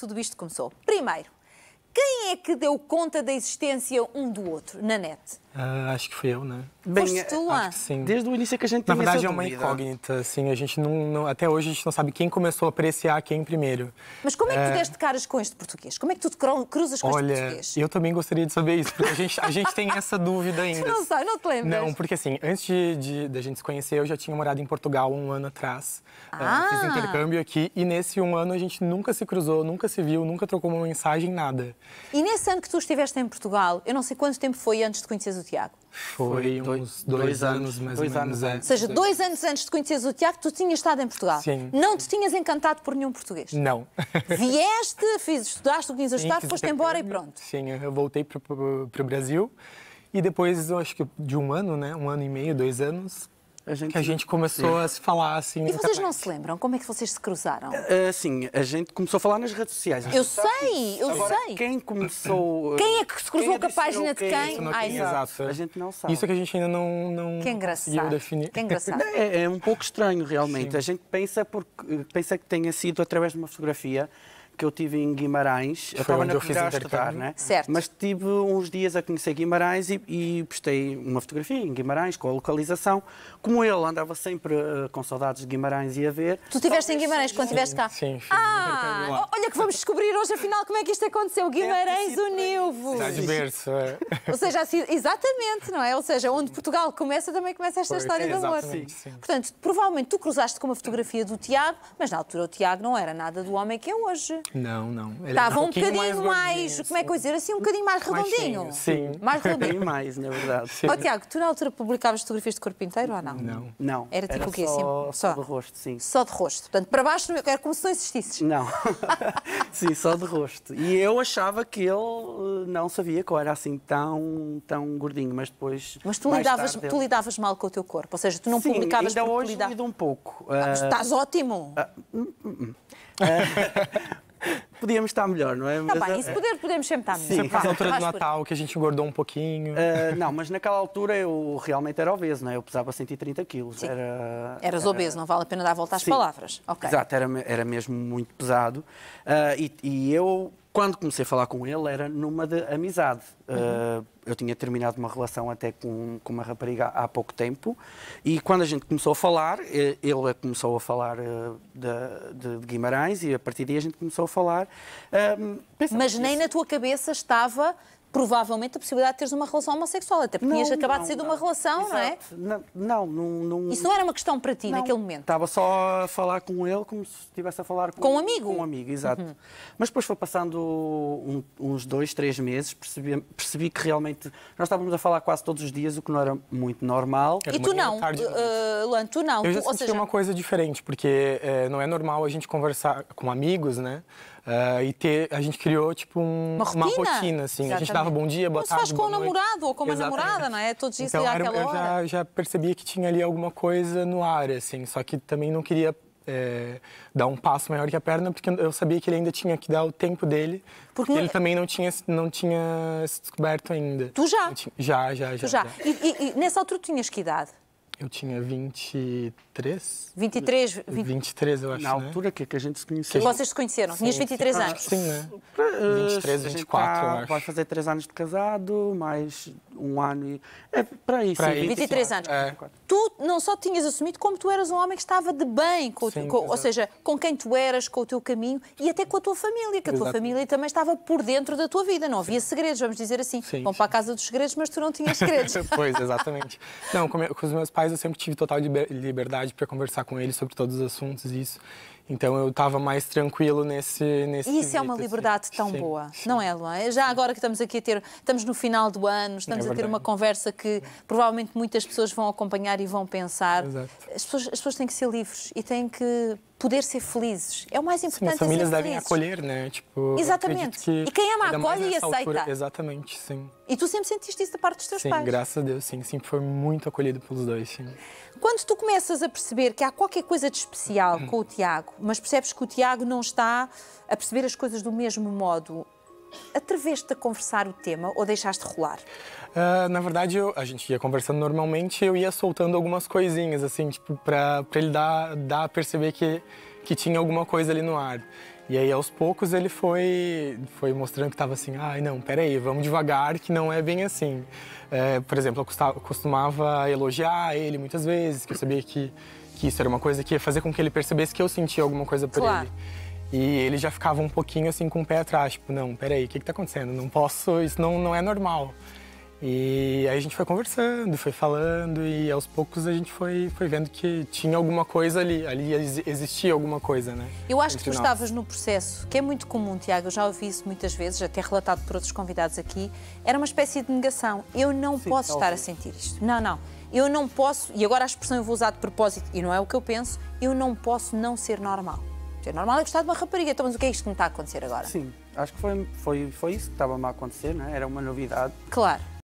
tudo isto começou? Primeiro, quem é que deu conta da existência um do outro na net? Uh, acho que fui eu, né? Bem, Foste tu lá? Sim. Desde o início é que a gente Na verdade é uma incógnita, assim, a gente não, não, até hoje a gente não sabe quem começou a apreciar quem primeiro. Mas como é que tu é... deste caras com este português? Como é que tu te cruzas com Olha, este português? eu também gostaria de saber isso, porque a gente, a gente tem essa dúvida ainda. Tu não sabe, não te lembras? Não, porque assim, antes de, de, de, a gente se conhecer, eu já tinha morado em Portugal um ano atrás. Ah. Uh, fiz ah. intercâmbio aqui e nesse um ano a gente nunca se cruzou, nunca se viu, nunca trocou uma mensagem, nada. E nesse ano que tu estiveste em Portugal, eu não sei quanto tempo foi antes de conhecer o Tiago? Foi uns dois, dois anos, mais dois ou menos. Anos. É. Ou seja, dois anos antes de conheceres o Tiago, tu tinhas estado em Portugal. Sim. Não te tinhas encantado por nenhum português. Não. Vieste, fiz, estudaste o que a estudar, foste embora e pronto. Sim, eu voltei para o Brasil. E depois, eu acho que de um ano, né? Um ano e meio, dois anos, a gente... Que a gente começou Sim. a se falar assim... E vocês não se lembram? Como é que vocês se cruzaram? Assim, a gente começou a falar nas redes sociais. Eu sei, eu Agora, sei. quem começou... Quem é que se cruzou com a página de quem? quem? Exato. A gente não sabe. Isso é que a gente ainda não, não que engraçado. definir. Que engraçado. É, é um pouco estranho, realmente. Sim. A gente pensa, porque, pensa que tenha sido através de uma fotografia que eu tive em Guimarães. eu estava na Covilhã a estudar, né? certo. mas tive uns dias a conhecer Guimarães e, e postei uma fotografia em Guimarães com a localização. Como ele andava sempre uh, com saudades de Guimarães e a ver. Tu estiveste em Guimarães quando estiveste cá? Sim, sim. Ah, olha que vamos descobrir hoje afinal como é que isto aconteceu. É Guimarães é, uniu-vos. Ou seja, assim, exatamente, não é? Ou seja, onde Portugal começa também começa esta história é, de amor. Sim, sim. Portanto, provavelmente tu cruzaste com uma fotografia do Tiago, mas na altura o Tiago não era nada do homem que é hoje. Não, não. Ele Estava é um, um bocadinho mais, mais como é que eu dizer, assim, um bocadinho mais redondinho. Mais sim. Mais redondinho. Bem mais, na verdade. Ó oh, Tiago, tu na altura publicavas fotografias de corpo inteiro ou não? Não. Não. Era tipo era o quê? Só, assim, só de rosto, sim. Só de rosto. Portanto, para baixo era como se não existisses. Não. sim, só de rosto. E eu achava que ele eh, não sabia que eu era assim tão, tão gordinho, mas depois. Mas tu, lidavas, tarde, tu ele... lidavas mal com o teu corpo, ou seja, tu não sim, publicavas ainda hoje lidava... lido um pouco. Ah, eh, estás ótimo. Ah, hum, hum. hum. Eh, podíamos estar melhor, não é? Tá mas, bem, isso eh, poder, podemos sempre estar melhor. Sempre na altura de Natal, que a gente engordou um pouquinho. Uh, não, mas naquela altura eu realmente era obeso, não é? Eu pesava 130 quilos. Sim. Era, Eras era... obeso, não vale a pena dar a volta às Sim. palavras. Okay. Exato, era, era mesmo muito pesado. Uh, e, e eu quando comecei a falar com ele, era numa de amizade. Uhum. Uh, eu tinha terminado uma relação até com, com uma rapariga há pouco tempo, e quando a gente começou a falar, ele é começou a falar ah, de, de, de Guimarães, e a partir daí a gente começou a falar. Uh, Mas nem isso. na tua cabeça estava provavelmente, a possibilidade de teres uma relação homossexual. Até porque não, tinhas acabado não, de ser de uma relação, é? Exato. não é? Não, não, não, Isso não era uma questão para ti naquele momento. Estava só a falar com ele como se estivesse a falar com, com um amigo. Com um amigo, exato. Uhum. Mas depois foi passando um, uns dois, três meses, percebi, percebi que realmente nós estávamos a falar quase todos os dias, o que não era muito normal. Era e tu não, uh, Luan, tu não. Eu já senti seja... uma coisa diferente, porque eh, não é normal a gente conversar com amigos, né? Uh, e ter, a gente criou tipo um, uma rotina, uma rotina assim. Exatamente. A gente dava bom dia, boa Mas faz com o namorado ou com uma Exatamente. namorada, não é? Todos isso então, era, aquela hora. Eu já, já percebia que tinha ali alguma coisa no ar, assim, só que também não queria é, dar um passo maior que a perna, porque eu sabia que ele ainda tinha que dar o tempo dele, porque ele também não tinha, não tinha se descoberto ainda. Tu já? Tinha, já, já, já, já. já. E, e, e nessa altura tinhas que idade? Eu tinha 23. 23? 20... 23, eu acho. Na né? altura né? que, que a gente se conheceu. Vocês se conheceram? Tinhas 23 sim. Ah, anos? sim, né? 23, 24, eh, tá, eu acho. Vai fazer 3 anos de casado, mais um ano e. É para isso. Para 23 anos. É. Tu não só tinhas assumido, como tu eras um homem que estava de bem, com, Sim, com ou seja, com quem tu eras, com o teu caminho e até com a tua família, que a tua família também estava por dentro da tua vida. Não havia segredos, vamos dizer assim. Sim. Vão para a casa dos segredos, mas tu não tinhas segredos. pois, exatamente. Não, com, os meus pais eu sempre tive total liberdade para conversar com eles sobre todos os assuntos e isso. Então eu estava mais tranquilo nesse nesse Isso é uma assim. liberdade assim. tão sim, boa, sim. não é, Luan? Já agora que estamos aqui a ter, estamos no final do ano, estamos é a ter uma conversa que provavelmente muitas pessoas vão acompanhar e vão pensar. As pessoas, as pessoas têm que ser livres e têm que poder ser felizes. É o mais importante. Sim, as é famílias é devem acolher, né? Tipo, exatamente. Que, e quem ama acolhe e aceita. Altura, exatamente, sim. E tu sempre sentiste isso da parte dos teus sim, pais? Sim, graças a Deus, sim. Sempre foi muito acolhido pelos dois, sim. Quando tu começas a perceber que há qualquer coisa de especial com o Tiago, mas percebes que o Tiago não está a perceber as coisas do mesmo modo, atreveste-te a conversar o tema ou deixaste rolar? Uh, na verdade, eu, a gente ia conversando normalmente eu ia soltando algumas coisinhas, assim, tipo, pra, pra ele dar, dar a perceber que, que tinha alguma coisa ali no ar. E aí, aos poucos, ele foi, foi mostrando que estava assim, ai, ah, não, peraí, vamos devagar, que não é bem assim. Eh, por exemplo, eu costumava elogiar ele muitas vezes, que eu sabia que, que isso era uma coisa que ia fazer com que ele percebesse que eu sentia alguma coisa por claro. ele. E ele já ficava um pouquinho assim com o pé atrás, tipo, não, peraí, o que está acontecendo? Não posso, isso não, não é normal. E aí a gente foi conversando, foi falando e aos poucos a gente foi, foi vendo que tinha alguma coisa ali, ali existia alguma coisa, né? Eu acho que tu nós. estavas no processo, que é muito comum, Tiago, eu já ouvi isso muitas vezes, até relatado por outros convidados aqui, era uma espécie de negação. Eu não Sim, posso tá estar a sentir isto. Não, não. Eu não posso, e agora a expressão eu vou usar de propósito, e não é o que eu penso, eu não posso não ser normal. É normal é gostar de uma rapariga, então, mas o que é isto que me está a acontecer agora? Sim, acho que foi, foi, foi isso que estava-me a acontecer, né? Era uma novidade. Claro.